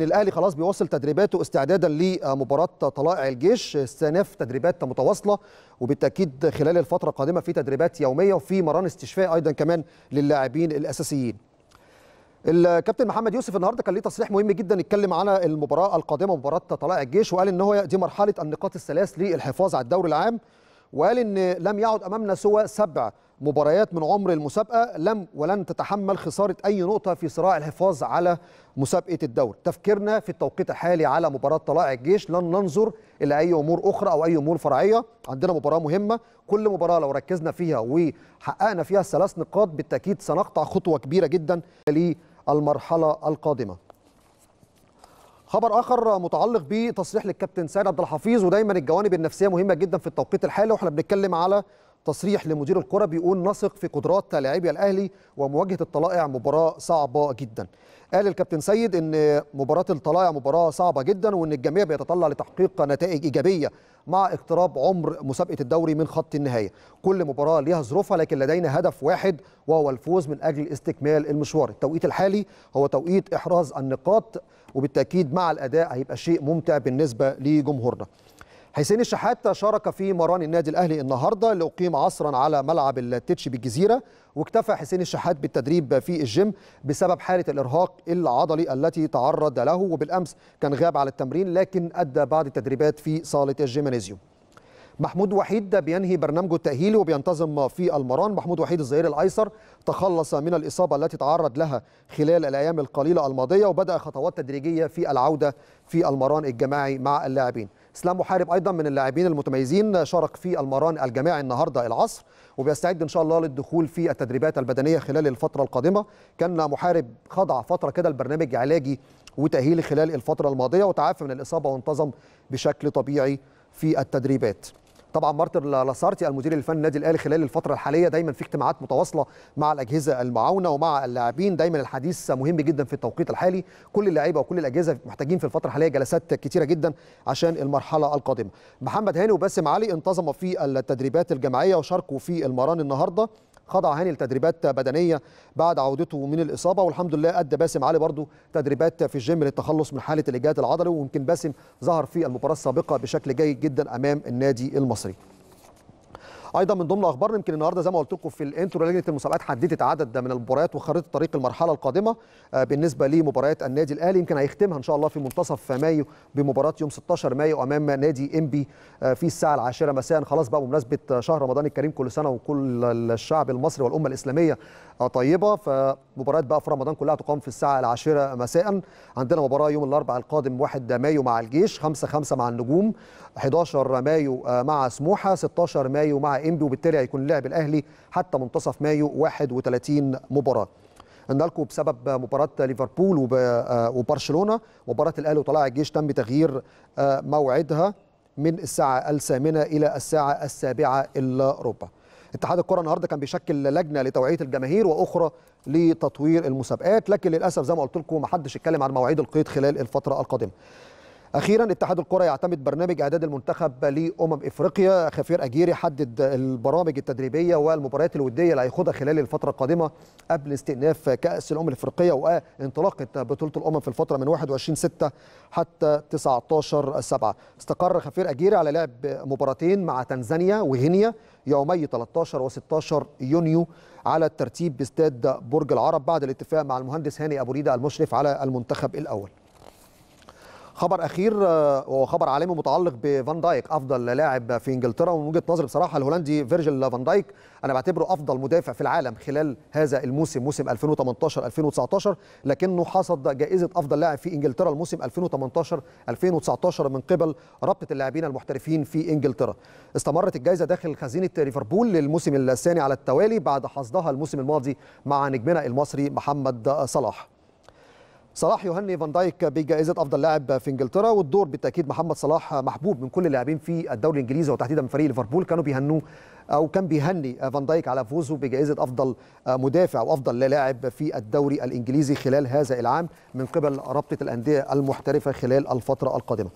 الاهلي خلاص بيواصل تدريباته استعدادا لمباراه طلائع الجيش استئناف تدريبات متواصله وبالتاكيد خلال الفتره القادمه في تدريبات يوميه وفي مران استشفاء ايضا كمان للاعبين الاساسيين الكابتن محمد يوسف النهارده كان ليه تصريح مهم جدا اتكلم على المباراه القادمه مباراه طلائع الجيش وقال ان هو دي مرحله النقاط الثلاث للحفاظ على الدوري العام وقال ان لم يعد امامنا سوى سبع مباريات من عمر المسابقه لم ولن تتحمل خساره اي نقطه في صراع الحفاظ على مسابقه الدوري تفكيرنا في التوقيت الحالي على مباراه طلائع الجيش لن ننظر الى اي امور اخرى او اي امور فرعيه عندنا مباراه مهمه كل مباراه لو ركزنا فيها وحققنا فيها الثلاث نقاط بالتاكيد سنقطع خطوه كبيره جدا للمرحله القادمه خبر اخر متعلق بتصريح للكابتن سيد عبد الحفيظ ودايما الجوانب النفسيه مهمه جدا في التوقيت الحالي واحنا بنتكلم على تصريح لمدير الكرة بيقول نثق في قدرات لاعبي الأهلي ومواجهة الطلائع مباراة صعبة جدا قال الكابتن سيد أن مباراة الطلائع مباراة صعبة جدا وأن الجميع بيتطلع لتحقيق نتائج إيجابية مع اقتراب عمر مسابقة الدوري من خط النهاية كل مباراة ليها ظروفها لكن لدينا هدف واحد وهو الفوز من أجل استكمال المشوار التوقيت الحالي هو توقيت إحراز النقاط وبالتأكيد مع الأداء هيبقى شيء ممتع بالنسبة لجمهورنا حسين الشحات شارك في مران النادي الاهلي النهارده اللي اقيم عصرا على ملعب التتش بالجزيره واكتفى حسين الشحات بالتدريب في الجيم بسبب حاله الارهاق العضلي التي تعرض له وبالامس كان غاب على التمرين لكن ادى بعض التدريبات في صاله الجيمنازيوم. محمود وحيد بينهي برنامجه التأهيلي وبينتظم في المران محمود وحيد الظهير الأيسر تخلص من الإصابة التي تعرض لها خلال الأيام القليلة الماضية وبدأ خطوات تدريجية في العودة في المران الجماعي مع اللاعبين اسلام محارب ايضا من اللاعبين المتميزين شارك في المران الجماعي النهارده العصر وبيستعد ان شاء الله للدخول في التدريبات البدنيه خلال الفتره القادمه كان محارب خضع فتره كده لبرنامج علاجي وتاهيلي خلال الفتره الماضيه وتعافى من الاصابه وانتظم بشكل طبيعي في التدريبات طبعا مارتن لاسارتي المدير الفني النادي الاهلي خلال الفتره الحاليه دايما في اجتماعات متواصله مع الاجهزه المعاونه ومع اللاعبين دايما الحديث مهم جدا في التوقيت الحالي كل اللعيبه وكل الاجهزه محتاجين في الفتره الحاليه جلسات كثيره جدا عشان المرحله القادمه محمد هاني وباسم علي انتظموا في التدريبات الجماعيه وشاركوا في المران النهارده خضع هاني لتدريبات بدنيه بعد عودته من الاصابه والحمد لله ادى باسم علي برضه تدريبات في الجيم للتخلص من حاله الاجهاد العضلي ويمكن باسم ظهر في المباراه السابقه بشكل جيد جدا امام النادي المصري ايضا من ضمن الاخبار يمكن النهارده زي ما قلت لكم في الانترو لجنه المسابقات حددت عدد من المباريات وخريطه طريق المرحله القادمه آه، بالنسبه لمباريات النادي الاهلي يمكن هيختمها ان شاء الله في منتصف مايو بمباراه يوم 16 مايو امام نادي انبي آه، في الساعه العاشره مساء خلاص بقى بمناسبه شهر رمضان الكريم كل سنه وكل الشعب المصري والامه الاسلاميه آه، طيبه فمباريات بقى في رمضان كلها تقام في الساعه العاشره مساء عندنا مباراه يوم الاربعاء القادم 1 مايو مع الجيش 5 5 مع النجوم 11 مايو مع سموحه 16 مايو مع انبي وبالتالي هيكون لعب الاهلي حتى منتصف مايو 31 مباراه لكم بسبب مباراه ليفربول آه، وبرشلونه مباراه الاهلي وطلائع الجيش تم تغيير آه، موعدها من الساعه الثامنه الى الساعه السابعه الا ربع اتحاد الكره النهارده كان بيشكل لجنه لتوعيه الجماهير واخرى لتطوير المسابقات لكن للاسف زي ما قلت لكم ما حدش اتكلم عن مواعيد القيد خلال الفتره القادمه اخيرا اتحاد الكره يعتمد برنامج اعداد المنتخب لامم افريقيا خفير اجيري حدد البرامج التدريبيه والمباريات الوديه اللي هيخوضها خلال الفتره القادمه قبل استئناف كاس الامم الافريقيه وانطلاقه بطوله الامم في الفتره من 21 6 حتى 19 7 استقر خفير اجيري على لعب مباراتين مع تنزانيا وغينيا يومي 13 و 16 يونيو على الترتيب باستاد برج العرب بعد الاتفاق مع المهندس هاني ابو ريده المشرف على المنتخب الاول خبر اخير آه، وهو خبر عالمي متعلق بفان دايك افضل لاعب في انجلترا ومن وجهه نظري بصراحه الهولندي فيرجل فان دايك انا بعتبره افضل مدافع في العالم خلال هذا الموسم موسم 2018 2019 لكنه حصد جائزه افضل لاعب في انجلترا الموسم 2018 2019 من قبل رابطه اللاعبين المحترفين في انجلترا استمرت الجائزه داخل خزينه ليفربول للموسم الثاني على التوالي بعد حصدها الموسم الماضي مع نجمنا المصري محمد صلاح صلاح يهني فان دايك بجائزه افضل لاعب في انجلترا والدور بالتاكيد محمد صلاح محبوب من كل اللاعبين في الدوري الانجليزي وتحديدا من فريق ليفربول كانوا بيهنوه او كان بيهني فان دايك على فوزه بجائزه افضل مدافع وافضل لاعب في الدوري الانجليزي خلال هذا العام من قبل رابطه الانديه المحترفه خلال الفتره القادمه